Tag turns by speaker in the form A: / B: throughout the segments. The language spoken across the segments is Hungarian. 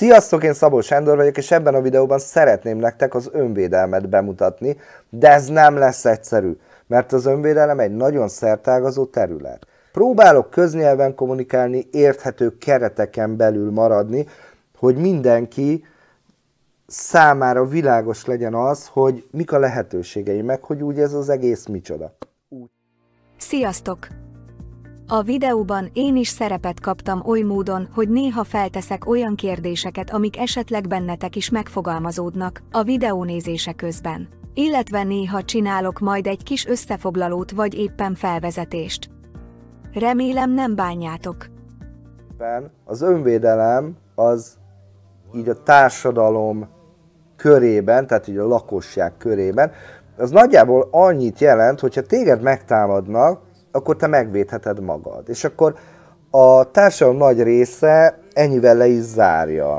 A: Sziasztok, én Szabó Sándor vagyok, és ebben a videóban szeretném nektek az önvédelmet bemutatni, de ez nem lesz egyszerű, mert az önvédelem egy nagyon szertágazó terület. Próbálok köznyelven kommunikálni, érthető kereteken belül maradni, hogy mindenki számára világos legyen az, hogy mik a lehetőségei, meg hogy úgy ez az egész micsoda.
B: Sziasztok! A videóban én is szerepet kaptam oly módon, hogy néha felteszek olyan kérdéseket, amik esetleg bennetek is megfogalmazódnak, a videó nézése közben. Illetve néha csinálok majd egy kis összefoglalót vagy éppen felvezetést. Remélem nem bánjátok.
A: Az önvédelem az így a társadalom körében, tehát így a lakosság körében, az nagyjából annyit jelent, hogyha téged megtámadnak, akkor te megvédheted magad. És akkor a társadalom nagy része ennyivel le is zárja.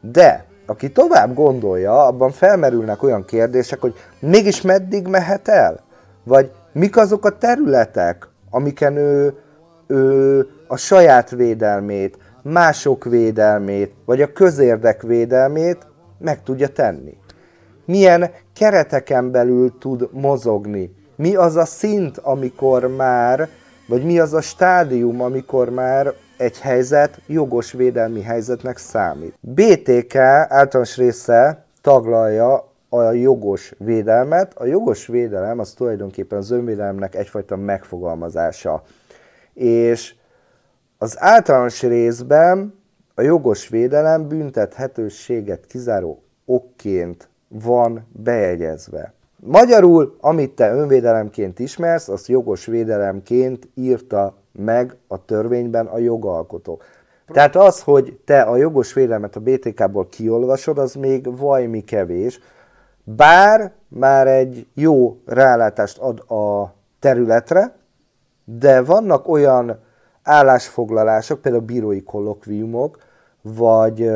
A: De aki tovább gondolja, abban felmerülnek olyan kérdések, hogy mégis meddig mehet el? Vagy mik azok a területek, amiken ő, ő a saját védelmét, mások védelmét, vagy a közérdek védelmét meg tudja tenni? Milyen kereteken belül tud mozogni? mi az a szint, amikor már, vagy mi az a stádium, amikor már egy helyzet jogos védelmi helyzetnek számít. BTK általános része taglalja a jogos védelmet. A jogos védelem az tulajdonképpen az önvédelemnek egyfajta megfogalmazása. És az általános részben a jogos védelem büntethetőséget kizáró okként van bejegyezve. Magyarul, amit te önvédelemként ismersz, azt jogos védelemként írta meg a törvényben a jogalkotó. Tehát az, hogy te a jogos védelmet a BTK-ból kiolvasod, az még vajmi kevés, bár már egy jó rálátást ad a területre, de vannak olyan állásfoglalások, például bírói kollokviumok, vagy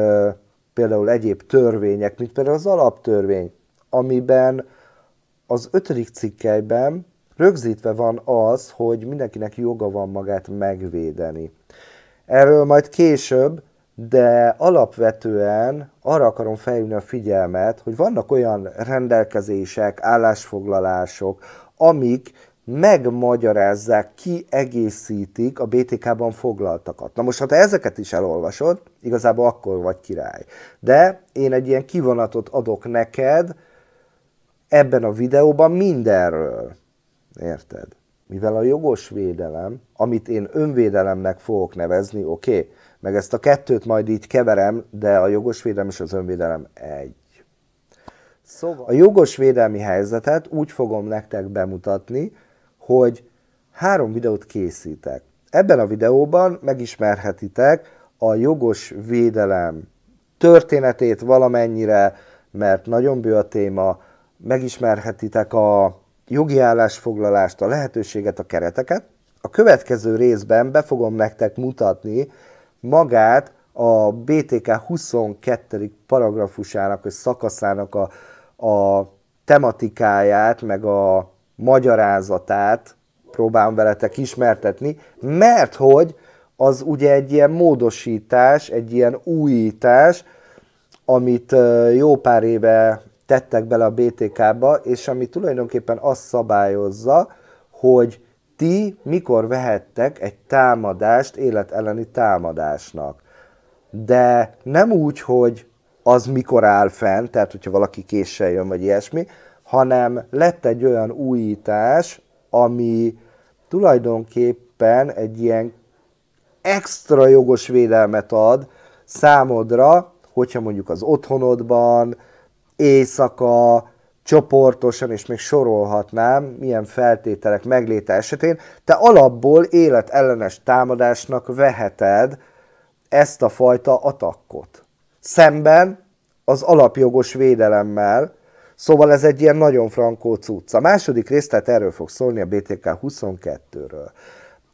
A: például egyéb törvények, mint például az alaptörvény, amiben az ötödik cikkelyben rögzítve van az, hogy mindenkinek joga van magát megvédeni. Erről majd később, de alapvetően arra akarom felhívni a figyelmet, hogy vannak olyan rendelkezések, állásfoglalások, amik megmagyarázzák, kiegészítik a BTK-ban foglaltakat. Na most, ha te ezeket is elolvasod, igazából akkor vagy király. De én egy ilyen kivonatot adok neked, ebben a videóban mindenről. Érted? Mivel a jogos védelem, amit én önvédelemnek fogok nevezni, oké, okay, meg ezt a kettőt majd így keverem, de a jogos védelem és az önvédelem egy. Szóval... A jogos védelmi helyzetet úgy fogom nektek bemutatni, hogy három videót készítek. Ebben a videóban megismerhetitek a jogos védelem történetét valamennyire, mert nagyon bő a téma, megismerhetitek a jogi állásfoglalást, a lehetőséget, a kereteket. A következő részben be fogom nektek mutatni magát a BTK 22. paragrafusának, vagy szakaszának a, a tematikáját, meg a magyarázatát próbálom veletek ismertetni, mert hogy az ugye egy ilyen módosítás, egy ilyen újítás, amit jó pár éve tettek bele a BTK-ba, és ami tulajdonképpen azt szabályozza, hogy ti mikor vehettek egy támadást életelleni támadásnak. De nem úgy, hogy az mikor áll fenn, tehát hogyha valaki késsel jön, vagy ilyesmi, hanem lett egy olyan újítás, ami tulajdonképpen egy ilyen extra jogos védelmet ad számodra, hogyha mondjuk az otthonodban, éjszaka, csoportosan, és még sorolhatnám, milyen feltételek megléte esetén, te alapból életellenes támadásnak veheted ezt a fajta atakkot. Szemben az alapjogos védelemmel, Szóval ez egy ilyen nagyon frankó cucc. A második rész, tehát erről fog szólni a BTK 22-ről.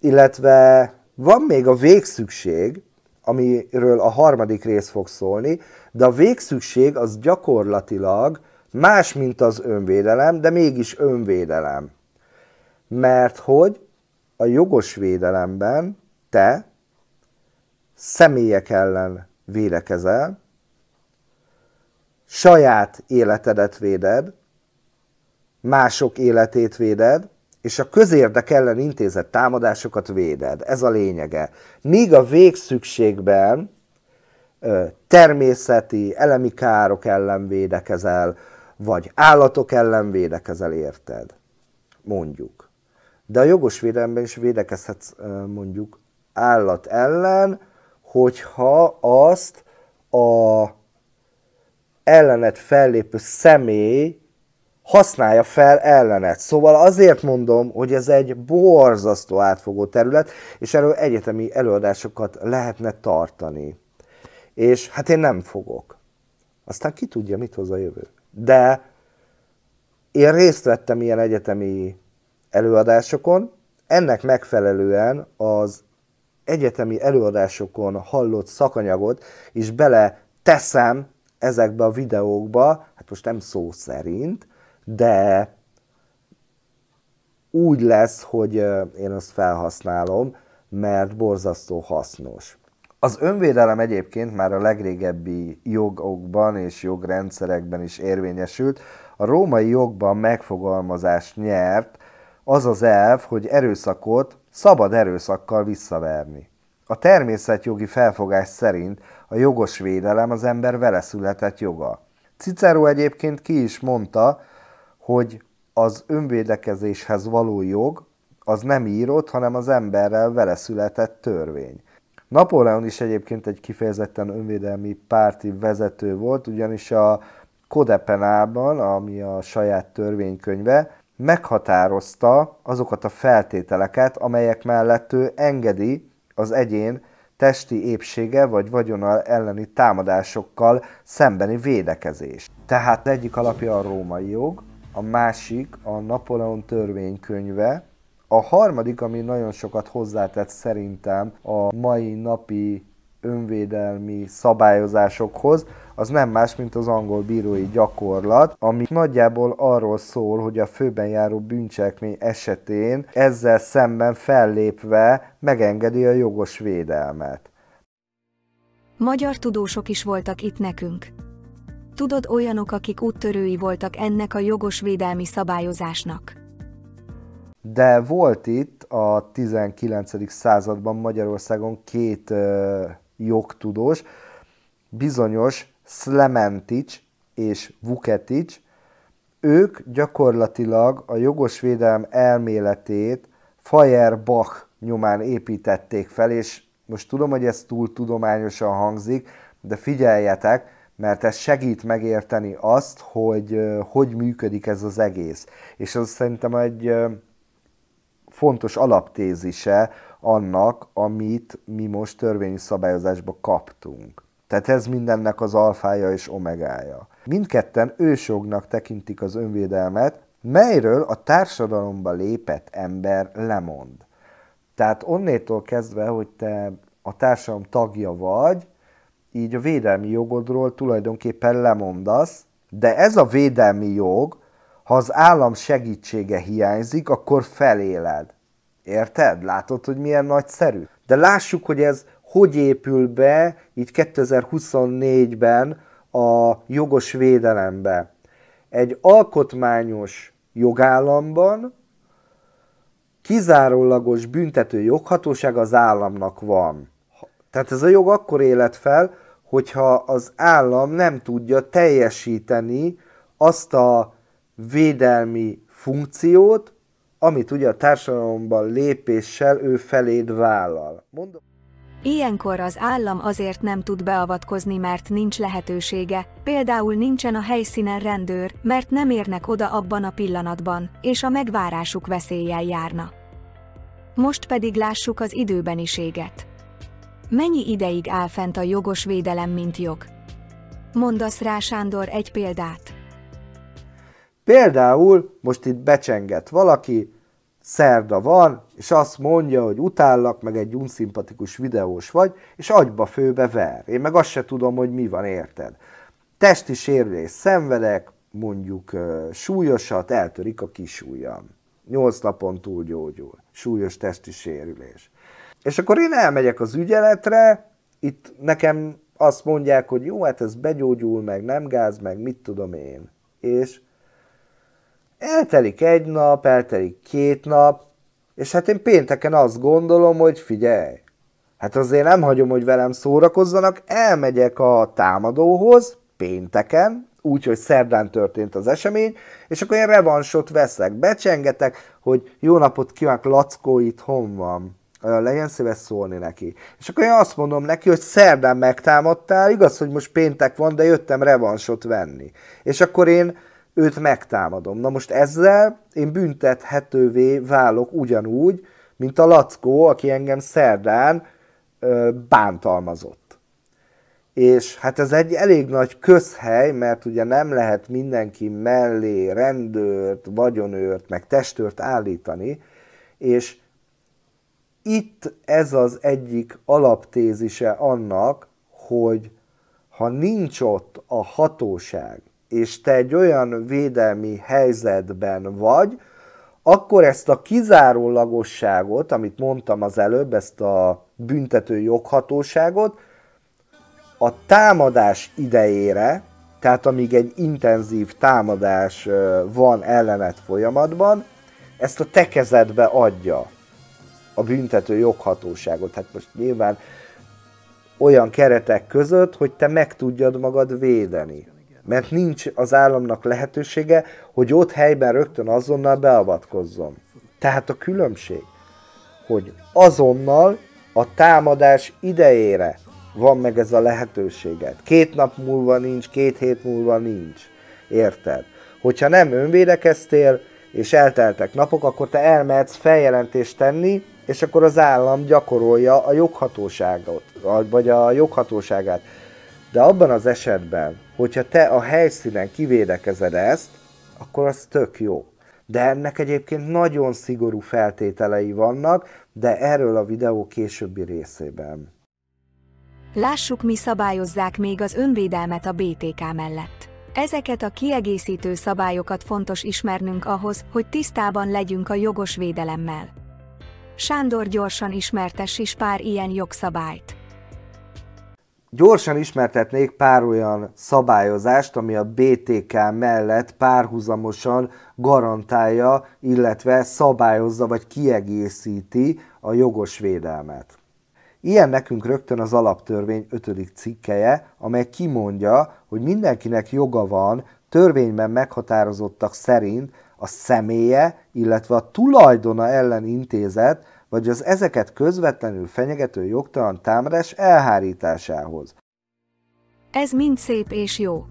A: Illetve van még a végszükség, amiről a harmadik rész fog szólni, de a végszükség az gyakorlatilag más, mint az önvédelem, de mégis önvédelem. Mert hogy a jogos védelemben te személyek ellen védekezel, saját életedet véded, mások életét véded, és a közérdek ellen intézett támadásokat véded. Ez a lényege. Míg a végszükségben természeti, elemi károk ellen védekezel, vagy állatok ellen védekezel, érted? Mondjuk. De a jogos védelemben is védekezhetsz mondjuk állat ellen, hogyha azt a ellenet fellépő személy használja fel ellenet. Szóval azért mondom, hogy ez egy borzasztó átfogó terület, és erről egyetemi előadásokat lehetne tartani. És hát én nem fogok. Aztán ki tudja, mit hoz a jövő. De én részt vettem ilyen egyetemi előadásokon, ennek megfelelően az egyetemi előadásokon hallott szakanyagot is bele teszem ezekbe a videókba, hát most nem szó szerint, de úgy lesz, hogy én azt felhasználom, mert borzasztó hasznos. Az önvédelem egyébként már a legrégebbi jogokban és jogrendszerekben is érvényesült. A római jogban megfogalmazást nyert az az elv, hogy erőszakot szabad erőszakkal visszaverni. A természetjogi felfogás szerint a jogos védelem az ember vele született joga. Cicero egyébként ki is mondta, hogy az önvédekezéshez való jog az nem írott, hanem az emberrel vele született törvény. Napóleon is egyébként egy kifejezetten önvédelmi párti vezető volt, ugyanis a Kodepenában, ami a saját törvénykönyve, meghatározta azokat a feltételeket, amelyek mellett ő engedi az egyén testi épsége vagy vagyonal elleni támadásokkal szembeni védekezést. Tehát egyik alapja a római jog, a másik a napoleon törvénykönyve, a harmadik, ami nagyon sokat hozzátett szerintem a mai napi önvédelmi szabályozásokhoz, az nem más, mint az angol bírói gyakorlat, ami nagyjából arról szól, hogy a főben járó bűncselekmény esetén ezzel szemben fellépve megengedi a jogos védelmet.
B: Magyar tudósok is voltak itt nekünk. Tudod olyanok, akik úttörői voltak ennek a jogos védelmi szabályozásnak.
A: De volt itt a 19. században Magyarországon két ö, jogtudós, bizonyos Slementics és Vuketics, ők gyakorlatilag a jogos védelem elméletét Feuerbach nyomán építették fel, és most tudom, hogy ez túl tudományosan hangzik, de figyeljetek, mert ez segít megérteni azt, hogy hogy működik ez az egész. És ez szerintem egy fontos alaptézise annak, amit mi most törvényi szabályozásba kaptunk. Tehát ez mindennek az alfája és omegája. Mindketten ősognak tekintik az önvédelmet, melyről a társadalomba lépett ember lemond. Tehát onnétól kezdve, hogy te a társadalom tagja vagy, így a védelmi jogodról tulajdonképpen lemondasz, de ez a védelmi jog, ha az állam segítsége hiányzik, akkor feléled. Érted? Látod, hogy milyen nagyszerű? De lássuk, hogy ez hogy épül be így 2024-ben a jogos védelembe. Egy alkotmányos jogállamban kizárólagos büntető joghatóság az államnak van. Tehát ez a jog akkor élet fel, hogyha az állam nem tudja teljesíteni azt a védelmi funkciót, amit ugye a társadalomban lépéssel ő feléd vállal. Mondom.
B: Ilyenkor az állam azért nem tud beavatkozni, mert nincs lehetősége, például nincsen a helyszínen rendőr, mert nem érnek oda abban a pillanatban, és a megvárásuk veszéllyel járna. Most pedig lássuk az időbeniséget. Mennyi ideig áll fent a jogos védelem, mint jog? Mondasz rá, Sándor, egy példát.
A: Például most itt becsengett valaki, szerda van, és azt mondja, hogy utállak, meg egy unszimpatikus videós vagy, és agyba főbe ver. Én meg azt se tudom, hogy mi van, érted? Testi sérülés szenvedek, mondjuk súlyosat, eltörik a kisújam. Nyolc napon túl gyógyul. Súlyos testi sérülés. És akkor én elmegyek az ügyeletre, itt nekem azt mondják, hogy jó, hát ez begyógyul, meg nem gáz, meg mit tudom én. És eltelik egy nap, eltelik két nap, és hát én pénteken azt gondolom, hogy figyelj, hát azért nem hagyom, hogy velem szórakozzanak, elmegyek a támadóhoz pénteken, úgyhogy szerdán történt az esemény, és akkor én revansot veszek, becsengetek, hogy jó napot kívánok, Lackó itthon van legyen szíves szólni neki. És akkor én azt mondom neki, hogy szerdán megtámadtál, igaz, hogy most péntek van, de jöttem revansot venni. És akkor én őt megtámadom. Na most ezzel én büntethetővé válok ugyanúgy, mint a Lackó, aki engem szerdán ö, bántalmazott. És hát ez egy elég nagy közhely, mert ugye nem lehet mindenki mellé rendőrt, vagyonőrt, meg testőrt állítani, és itt ez az egyik alaptézise annak, hogy ha nincs ott a hatóság, és te egy olyan védelmi helyzetben vagy, akkor ezt a kizárólagosságot, amit mondtam az előbb, ezt a büntető joghatóságot, a támadás idejére, tehát amíg egy intenzív támadás van ellenet folyamatban, ezt a tekezetbe adja a büntető joghatóságot. Hát most nyilván olyan keretek között, hogy te meg tudjad magad védeni. Mert nincs az államnak lehetősége, hogy ott helyben rögtön azonnal beavatkozzon. Tehát a különbség, hogy azonnal a támadás idejére van meg ez a lehetőséged. Két nap múlva nincs, két hét múlva nincs. Érted? Hogyha nem önvédekeztél, és elteltek napok, akkor te elmehetsz feljelentést tenni, és akkor az állam gyakorolja a joghatóságot, vagy a joghatóságát. De abban az esetben, hogyha te a helyszínen kivédekezed ezt, akkor az tök jó. De ennek egyébként nagyon szigorú feltételei vannak, de erről a videó későbbi részében.
B: Lássuk, mi szabályozzák még az önvédelmet a BTK mellett. Ezeket a kiegészítő szabályokat fontos ismernünk ahhoz, hogy tisztában legyünk a jogos védelemmel. Sándor gyorsan ismertes is pár ilyen jogszabályt.
A: Gyorsan ismertetnék pár olyan szabályozást, ami a BTK mellett párhuzamosan garantálja, illetve szabályozza vagy kiegészíti a jogos védelmet. Ilyen nekünk rögtön az alaptörvény 5. cikkeje, amely kimondja, hogy mindenkinek joga van törvényben meghatározottak szerint a személye, illetve a tulajdona ellen intézett, vagy az ezeket közvetlenül fenyegető jogtalan támadás elhárításához.
B: Ez mind szép és jó.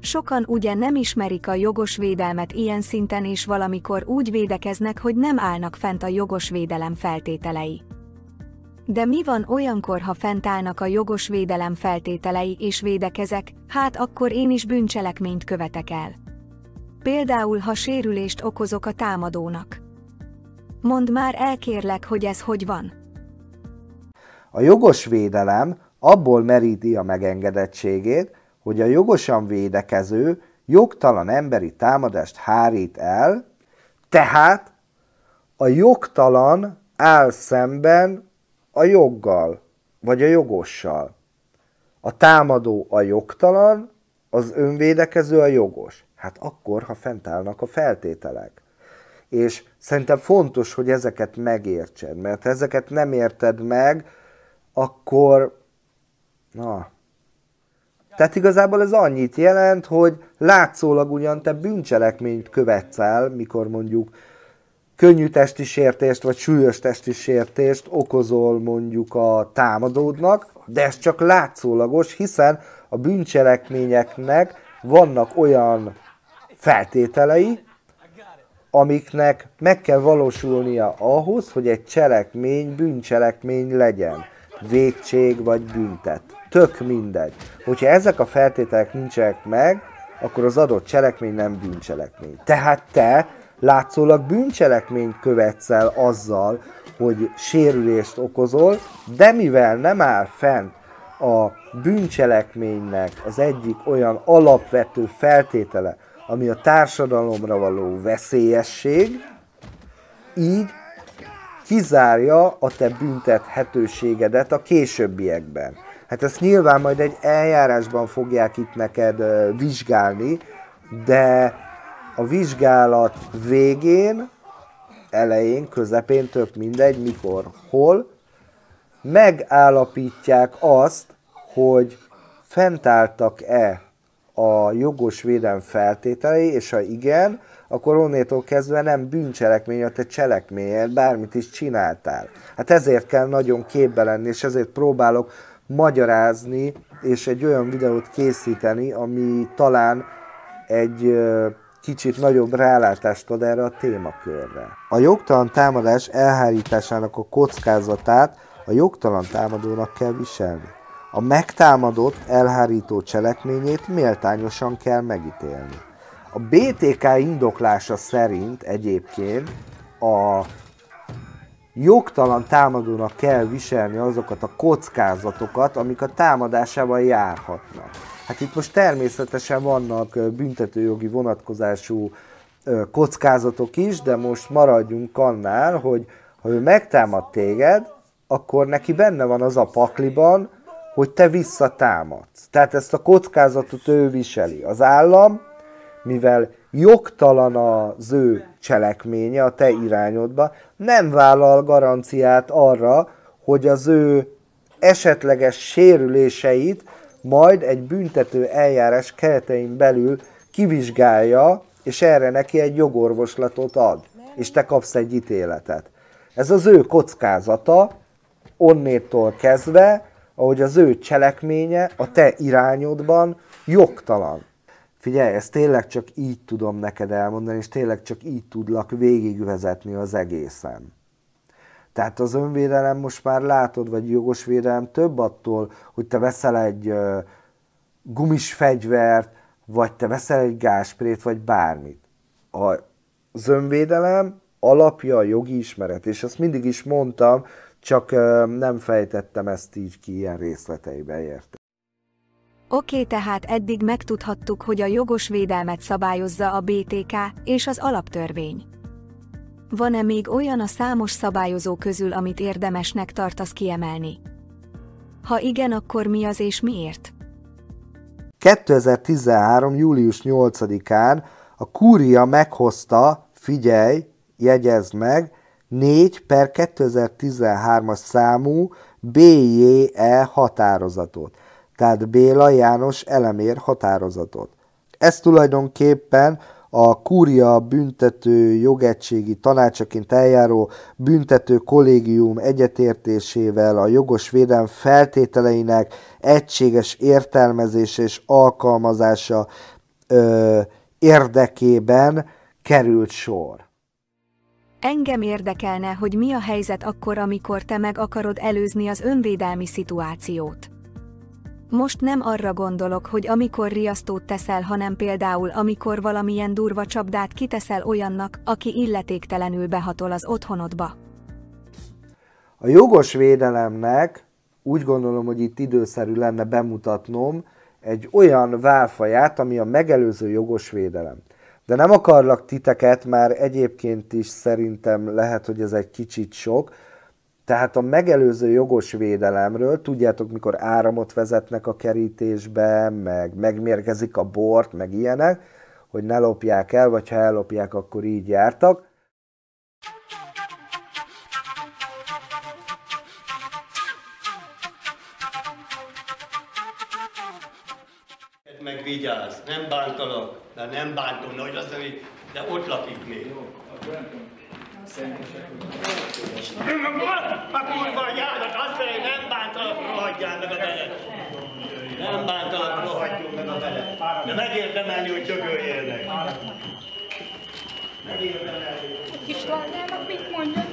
B: Sokan ugye nem ismerik a jogos védelmet ilyen szinten és valamikor úgy védekeznek, hogy nem állnak fent a jogos védelem feltételei. De mi van olyankor, ha fent állnak a jogos védelem feltételei és védekezek, hát akkor én is bűncselekményt követek el például ha sérülést okozok a támadónak. Mondd már elkérlek, hogy ez hogy van.
A: A jogos védelem abból meríti a megengedettségét, hogy a jogosan védekező jogtalan emberi támadást hárít el, tehát a jogtalan áll szemben a joggal, vagy a jogossal. A támadó a jogtalan, az önvédekező a jogos. Hát akkor, ha fent állnak a feltételek. És szerintem fontos, hogy ezeket megértsed, mert ha ezeket nem érted meg, akkor... Na, tehát igazából ez annyit jelent, hogy látszólag ugyan te bűncselekményt követsz el, mikor mondjuk könnyű testi sértést vagy súlyos testi sértést okozol mondjuk a támadódnak, de ez csak látszólagos, hiszen a bűncselekményeknek vannak olyan feltételei, amiknek meg kell valósulnia ahhoz, hogy egy cselekmény bűncselekmény legyen. Védség vagy büntet. Tök mindegy. Hogyha ezek a feltételek nincsenek meg, akkor az adott cselekmény nem bűncselekmény. Tehát te látszólag bűncselekményt követsz el azzal, hogy sérülést okozol, de mivel nem áll fent a bűncselekménynek az egyik olyan alapvető feltétele, ami a társadalomra való veszélyesség, így kizárja a te büntethetőségedet a későbbiekben. Hát ezt nyilván majd egy eljárásban fogják itt neked vizsgálni, de a vizsgálat végén, elején, közepén, tök mindegy, mikor, hol, megállapítják azt, hogy fentálltak-e a jogos védelm feltételei, és ha igen, akkor onnétól kezdve nem bűncselekmény, a te cselekményed, bármit is csináltál. Hát ezért kell nagyon képbe lenni, és ezért próbálok magyarázni, és egy olyan videót készíteni, ami talán egy kicsit nagyobb rálátást ad erre a témakörre. A jogtalan támadás elhárításának a kockázatát a jogtalan támadónak kell viselni. A megtámadott, elhárító cselekményét méltányosan kell megítélni. A BTK indoklása szerint egyébként a jogtalan támadónak kell viselni azokat a kockázatokat, amik a támadásával járhatnak. Hát itt most természetesen vannak büntetőjogi vonatkozású kockázatok is, de most maradjunk annál, hogy ha ő megtámad téged, akkor neki benne van az a pakliban, hogy te visszatámadsz. Tehát ezt a kockázatot ő viseli. Az állam, mivel jogtalan az ő cselekménye a te irányodba, nem vállal garanciát arra, hogy az ő esetleges sérüléseit majd egy büntető eljárás keretein belül kivizsgálja, és erre neki egy jogorvoslatot ad, és te kapsz egy ítéletet. Ez az ő kockázata, onnétól kezdve, ahogy az ő cselekménye a te irányodban jogtalan. Figyelj, ezt tényleg csak így tudom neked elmondani, és tényleg csak így tudlak végigvezetni az egészen. Tehát az önvédelem most már látod, vagy jogos védelem több attól, hogy te veszel egy ö, gumis fegyvert, vagy te veszel egy gásprét, vagy bármit. az önvédelem alapja a jogi ismeret, és ezt mindig is mondtam, csak nem fejtettem ezt így ki ilyen részleteibe érte.
B: Oké, okay, tehát eddig megtudhattuk, hogy a jogos védelmet szabályozza a BTK és az alaptörvény. Van-e még olyan a számos szabályozó közül, amit érdemesnek tartasz kiemelni? Ha igen, akkor mi az és miért?
A: 2013. július 8-án a kúria meghozta, figyelj, jegyezd meg, 4 per 2013-as számú BJE határozatot, tehát Béla János elemér határozatot. Ez tulajdonképpen a Kúria büntető jogegységi tanácsaként eljáró büntető kollégium egyetértésével a jogos védelm feltételeinek egységes értelmezése és alkalmazása ö, érdekében került sor.
B: Engem érdekelne, hogy mi a helyzet akkor, amikor te meg akarod előzni az önvédelmi szituációt. Most nem arra gondolok, hogy amikor riasztót teszel, hanem például amikor valamilyen durva csapdát kiteszel olyannak, aki illetéktelenül behatol az otthonodba.
A: A jogos védelemnek úgy gondolom, hogy itt időszerű lenne bemutatnom egy olyan válfaját, ami a megelőző jogos védelem. De nem akarlak titeket, már egyébként is szerintem lehet, hogy ez egy kicsit sok. Tehát a megelőző jogos védelemről, tudjátok, mikor áramot vezetnek a kerítésbe, meg megmérgezik a bort, meg ilyenek, hogy ne lopják el, vagy ha ellopják, akkor így jártak. vigyázz, nem bántalak, de nem bántom, hogy azt mondja, de ott lakik még. Jó, nem A kurva hát nyárat azt mondja, nem bántalak, rohadjál meg a belet. Nem bántalak, rohadjunk meg a belet. De megérdemelni, hogy csögöljél meg. Megérdemelni. Kislányának mit mondja?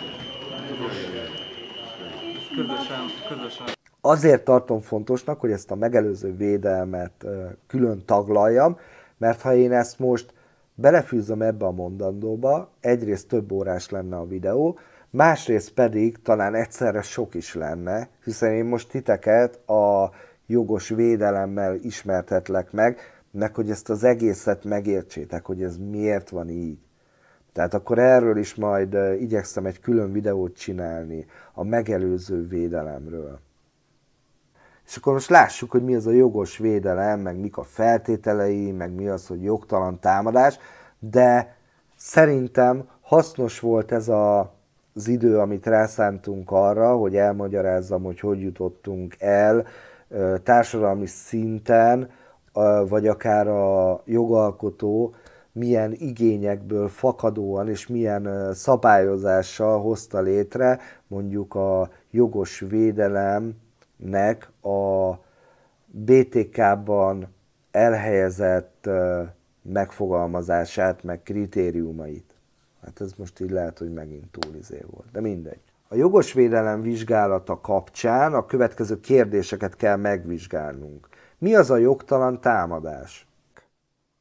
A: Közösen, közösen azért tartom fontosnak, hogy ezt a megelőző védelmet külön taglaljam, mert ha én ezt most belefűzöm ebbe a mondandóba, egyrészt több órás lenne a videó, másrészt pedig talán egyszerre sok is lenne, hiszen én most titeket a jogos védelemmel ismertetlek meg, meg hogy ezt az egészet megértsétek, hogy ez miért van így. Tehát akkor erről is majd igyekszem egy külön videót csinálni, a megelőző védelemről. És akkor most lássuk, hogy mi az a jogos védelem, meg mik a feltételei, meg mi az, hogy jogtalan támadás, de szerintem hasznos volt ez a, az idő, amit rászántunk arra, hogy elmagyarázzam, hogy hogy jutottunk el társadalmi szinten, vagy akár a jogalkotó milyen igényekből fakadóan és milyen szabályozással hozta létre mondjuk a jogos védelem nek a BTK-ban elhelyezett megfogalmazását, meg kritériumait. Hát ez most így lehet, hogy megint túl izé volt, de mindegy. A jogos védelem vizsgálata kapcsán a következő kérdéseket kell megvizsgálnunk. Mi az a jogtalan támadás?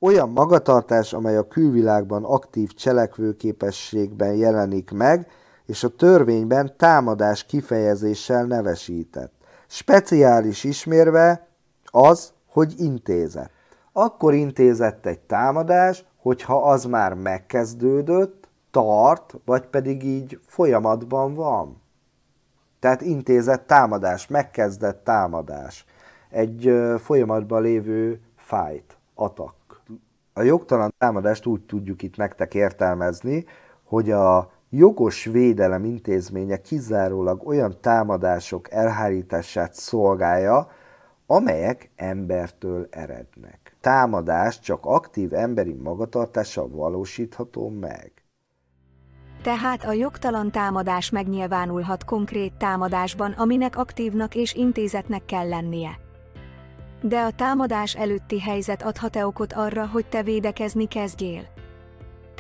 A: Olyan magatartás, amely a külvilágban aktív cselekvőképességben jelenik meg, és a törvényben támadás kifejezéssel nevesített speciális ismérve az, hogy intézett. Akkor intézett egy támadás, hogyha az már megkezdődött, tart, vagy pedig így folyamatban van. Tehát intézett támadás, megkezdett támadás, egy folyamatban lévő fájt, atak. A jogtalan támadást úgy tudjuk itt nektek értelmezni, hogy a jogos védelem intézménye kizárólag olyan támadások elhárítását szolgálja, amelyek embertől erednek. Támadás csak aktív emberi magatartással valósítható meg.
B: Tehát a jogtalan támadás megnyilvánulhat konkrét támadásban, aminek aktívnak és intézetnek kell lennie. De a támadás előtti helyzet adhat-e okot arra, hogy te védekezni kezdjél?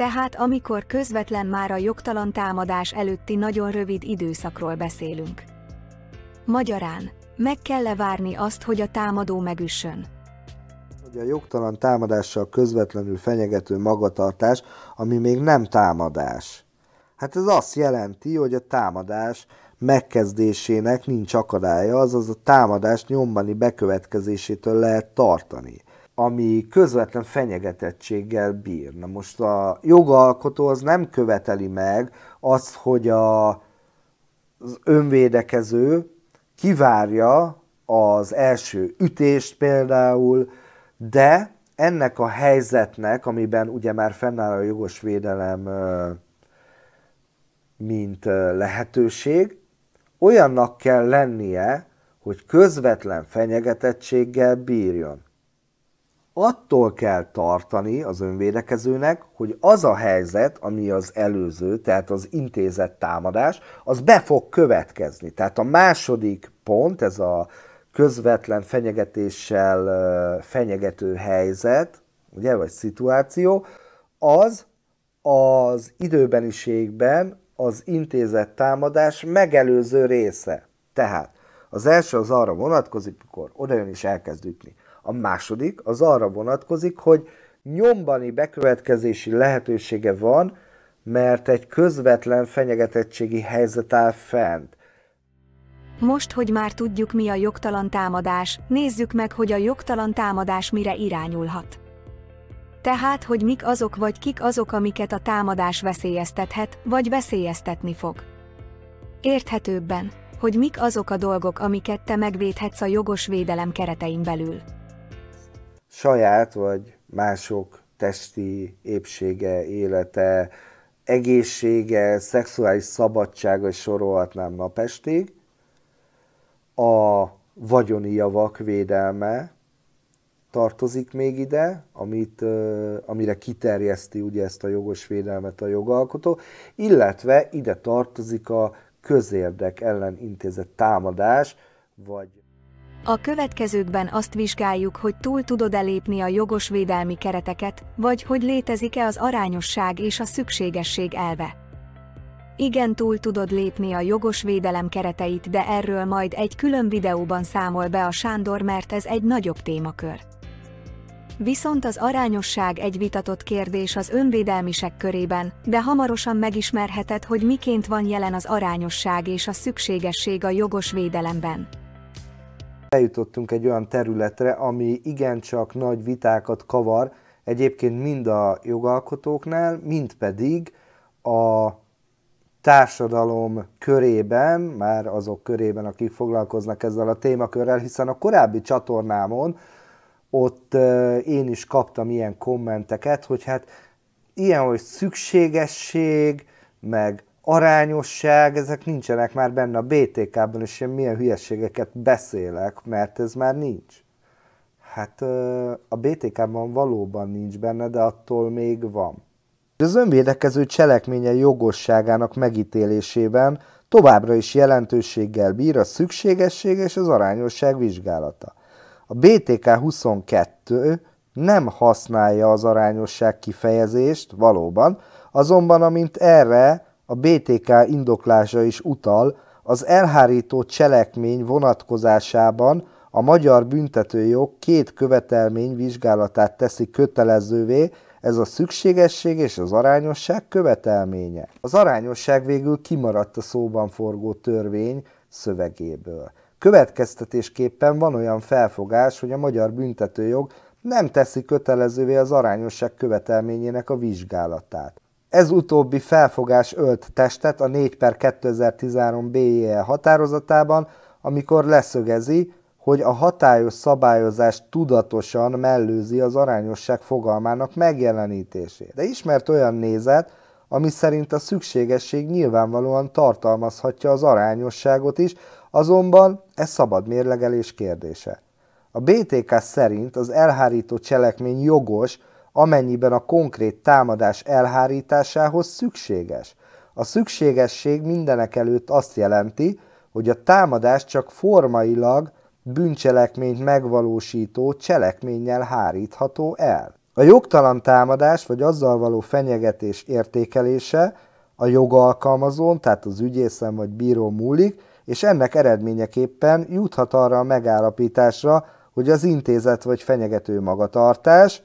B: Tehát amikor közvetlen már a jogtalan támadás előtti nagyon rövid időszakról beszélünk. Magyarán, meg kell -e várni azt, hogy a támadó megüssön?
A: a jogtalan támadással közvetlenül fenyegető magatartás, ami még nem támadás. Hát ez azt jelenti, hogy a támadás megkezdésének nincs akadálya, azaz a támadás nyombani bekövetkezésétől lehet tartani ami közvetlen fenyegetettséggel bír. Na most a jogalkotó az nem követeli meg azt, hogy a, az önvédekező kivárja az első ütést például, de ennek a helyzetnek, amiben ugye már fennáll a jogos védelem, mint lehetőség, olyannak kell lennie, hogy közvetlen fenyegetettséggel bírjon attól kell tartani az önvédekezőnek, hogy az a helyzet, ami az előző, tehát az intézett támadás, az be fog következni. Tehát a második pont, ez a közvetlen fenyegetéssel fenyegető helyzet, ugye, vagy szituáció, az az időbeniségben az intézett támadás megelőző része. Tehát az első az arra vonatkozik, mikor odajön és elkezd ütni. A második az arra vonatkozik, hogy nyombani bekövetkezési lehetősége van, mert egy közvetlen fenyegetettségi helyzet áll fent.
B: Most, hogy már tudjuk, mi a jogtalan támadás, nézzük meg, hogy a jogtalan támadás mire irányulhat. Tehát, hogy mik azok vagy kik azok, amiket a támadás veszélyeztethet, vagy veszélyeztetni fog. Érthetőbben, hogy mik azok a dolgok, amiket te megvédhetsz a jogos védelem keretein belül
A: saját vagy mások testi épsége, élete, egészsége, szexuális szabadsága, sorolhatnám napestig, a vagyoni javak védelme tartozik még ide, amit, amire kiterjeszti ugye ezt a jogos védelmet a jogalkotó, illetve ide tartozik a közérdek ellen intézett támadás, vagy
B: a következőkben azt vizsgáljuk, hogy túl tudod elépni lépni a jogos védelmi kereteket, vagy hogy létezik-e az arányosság és a szükségesség elve. Igen túl tudod lépni a jogos védelem kereteit, de erről majd egy külön videóban számol be a Sándor, mert ez egy nagyobb témakör. Viszont az arányosság egy vitatott kérdés az önvédelmisek körében, de hamarosan megismerheted, hogy miként van jelen az arányosság és a szükségesség a jogos védelemben
A: eljutottunk egy olyan területre, ami igencsak nagy vitákat kavar, egyébként mind a jogalkotóknál, mind pedig a társadalom körében, már azok körében, akik foglalkoznak ezzel a témakörrel, hiszen a korábbi csatornámon ott én is kaptam ilyen kommenteket, hogy hát ilyen, hogy szükségesség, meg arányosság, ezek nincsenek már benne a BTK-ban, és én milyen hülyeségeket beszélek, mert ez már nincs. Hát a BTK-ban valóban nincs benne, de attól még van. Az önvédekező cselekménye jogosságának megítélésében továbbra is jelentőséggel bír a szükségesség és az arányosság vizsgálata. A BTK 22 nem használja az arányosság kifejezést, valóban, azonban amint erre a BTK indoklása is utal, az elhárító cselekmény vonatkozásában a magyar büntetőjog két követelmény vizsgálatát teszi kötelezővé, ez a szükségesség és az arányosság követelménye. Az arányosság végül kimaradt a szóban forgó törvény szövegéből. Következtetésképpen van olyan felfogás, hogy a magyar büntetőjog nem teszi kötelezővé az arányosság követelményének a vizsgálatát. Ez utóbbi felfogás ölt testet a 4 per 2013 BIE e határozatában, amikor leszögezi, hogy a hatályos szabályozás tudatosan mellőzi az arányosság fogalmának megjelenítését. De ismert olyan nézet, ami szerint a szükségesség nyilvánvalóan tartalmazhatja az arányosságot is, azonban ez szabad mérlegelés kérdése. A BTK szerint az elhárító cselekmény jogos, amennyiben a konkrét támadás elhárításához szükséges. A szükségesség mindenek előtt azt jelenti, hogy a támadás csak formailag bűncselekményt megvalósító cselekménnyel hárítható el. A jogtalan támadás vagy azzal való fenyegetés értékelése a jogalkalmazón, tehát az ügyészen vagy bíró múlik, és ennek eredményeképpen juthat arra a megállapításra, hogy az intézet vagy fenyegető magatartás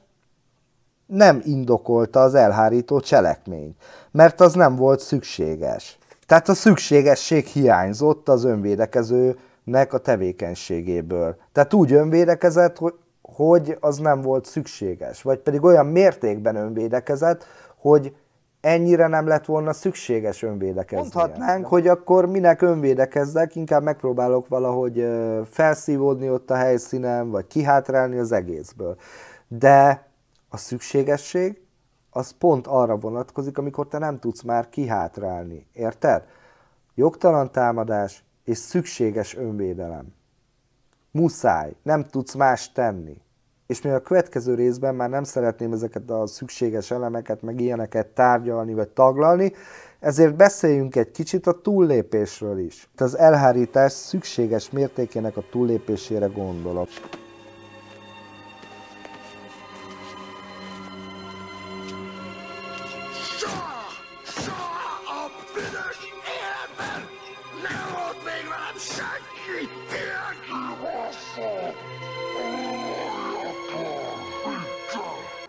A: nem indokolta az elhárító cselekményt, mert az nem volt szükséges. Tehát a szükségesség hiányzott az önvédekezőnek a tevékenységéből. Tehát úgy önvédekezett, hogy, az nem volt szükséges, vagy pedig olyan mértékben önvédekezett, hogy ennyire nem lett volna szükséges önvédekezni. Mondhatnánk, hogy akkor minek önvédekezzek, inkább megpróbálok valahogy felszívódni ott a helyszínen, vagy kihátrálni az egészből. De a szükségesség az pont arra vonatkozik, amikor te nem tudsz már kihátrálni. Érted? Jogtalan támadás és szükséges önvédelem. Muszáj, nem tudsz más tenni. És még a következő részben már nem szeretném ezeket a szükséges elemeket, meg ilyeneket tárgyalni vagy taglalni, ezért beszéljünk egy kicsit a túllépésről is. Az elhárítás szükséges mértékének a túllépésére gondolok.
B: büdös életben nem volt még velem senki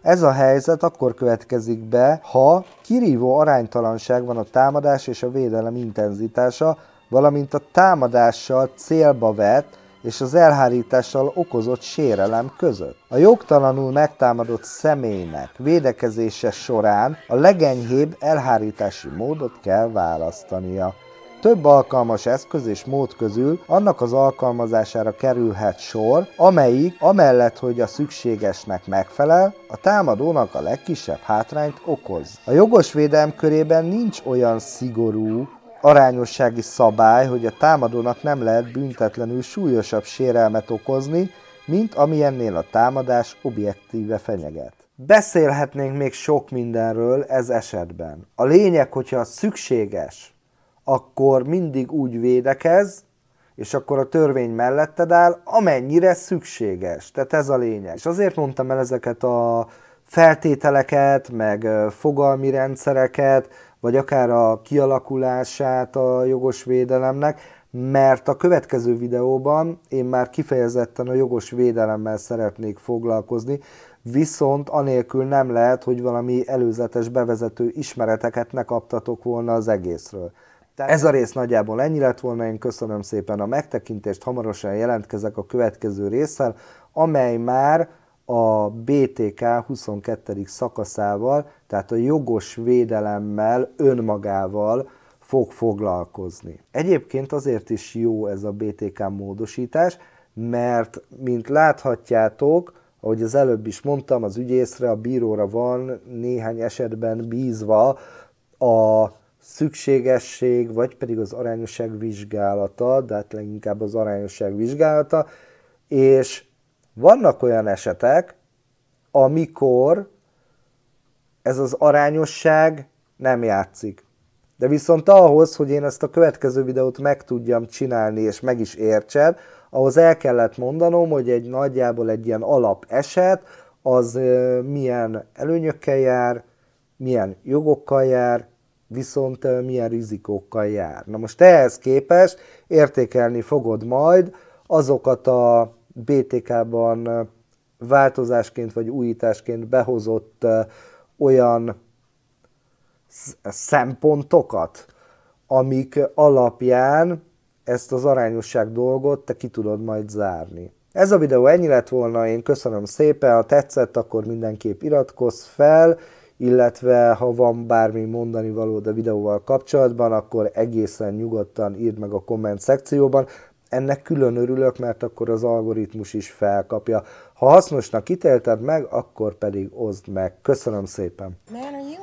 A: ez a helyzet akkor következik be, ha kirívó aránytalanság van a támadás és a védelem intenzitása, valamint a támadással célba vett, és az elhárítással okozott sérelem között. A jogtalanul megtámadott személynek védekezése során a legenyhébb elhárítási módot kell választania. Több alkalmas eszköz és mód közül annak az alkalmazására kerülhet sor, amelyik, amellett, hogy a szükségesnek megfelel, a támadónak a legkisebb hátrányt okoz. A jogos védelem körében nincs olyan szigorú, arányossági szabály, hogy a támadónak nem lehet büntetlenül súlyosabb sérelmet okozni, mint amilyennél a támadás objektíve fenyeget. Beszélhetnénk még sok mindenről ez esetben. A lényeg, hogyha szükséges, akkor mindig úgy védekez, és akkor a törvény melletted áll, amennyire szükséges. Tehát ez a lényeg. És azért mondtam el ezeket a feltételeket, meg fogalmi rendszereket, vagy akár a kialakulását a jogos védelemnek, mert a következő videóban én már kifejezetten a jogos védelemmel szeretnék foglalkozni, viszont anélkül nem lehet, hogy valami előzetes bevezető ismereteket ne kaptatok volna az egészről. Tehát ez a rész nagyjából ennyi lett volna, én köszönöm szépen a megtekintést, hamarosan jelentkezek a következő résszel, amely már a BTK 22. szakaszával, tehát a jogos védelemmel, önmagával fog foglalkozni. Egyébként azért is jó ez a BTK módosítás, mert, mint láthatjátok, ahogy az előbb is mondtam, az ügyészre, a bíróra van néhány esetben bízva a szükségesség, vagy pedig az arányosság vizsgálata, de hát leginkább az arányosság vizsgálata, és vannak olyan esetek, amikor ez az arányosság nem játszik. De viszont ahhoz, hogy én ezt a következő videót meg tudjam csinálni, és meg is értsed, ahhoz el kellett mondanom, hogy egy nagyjából egy ilyen alap eset, az milyen előnyökkel jár, milyen jogokkal jár, viszont milyen rizikókkal jár. Na most ehhez képest értékelni fogod majd azokat a BTK-ban változásként vagy újításként behozott olyan szempontokat, amik alapján ezt az arányosság dolgot te ki tudod majd zárni. Ez a videó ennyi lett volna, én köszönöm szépen, ha tetszett, akkor mindenképp iratkozz fel, illetve ha van bármi mondani valód a videóval kapcsolatban, akkor egészen nyugodtan írd meg a komment szekcióban ennek külön örülök, mert akkor az algoritmus is felkapja. Ha hasznosnak ítélted meg, akkor pedig oszd meg. Köszönöm szépen! Man,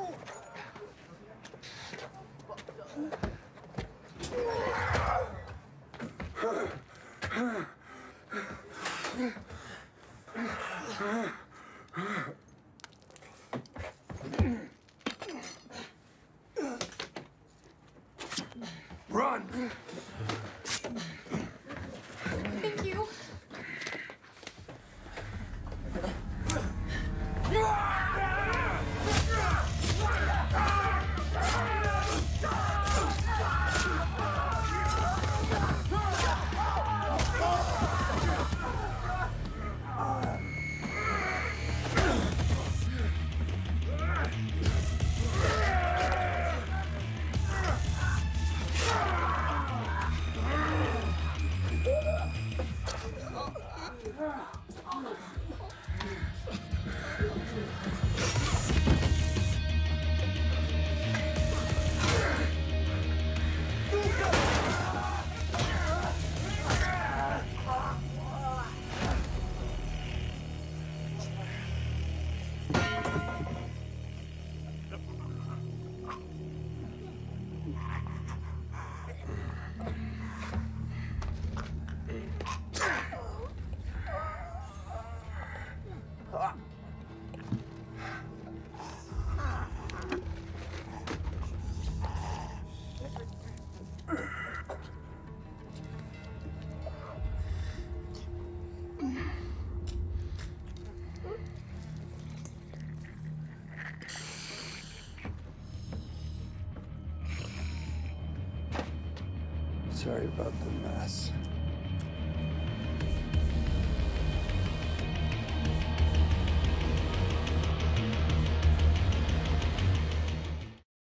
A: about that.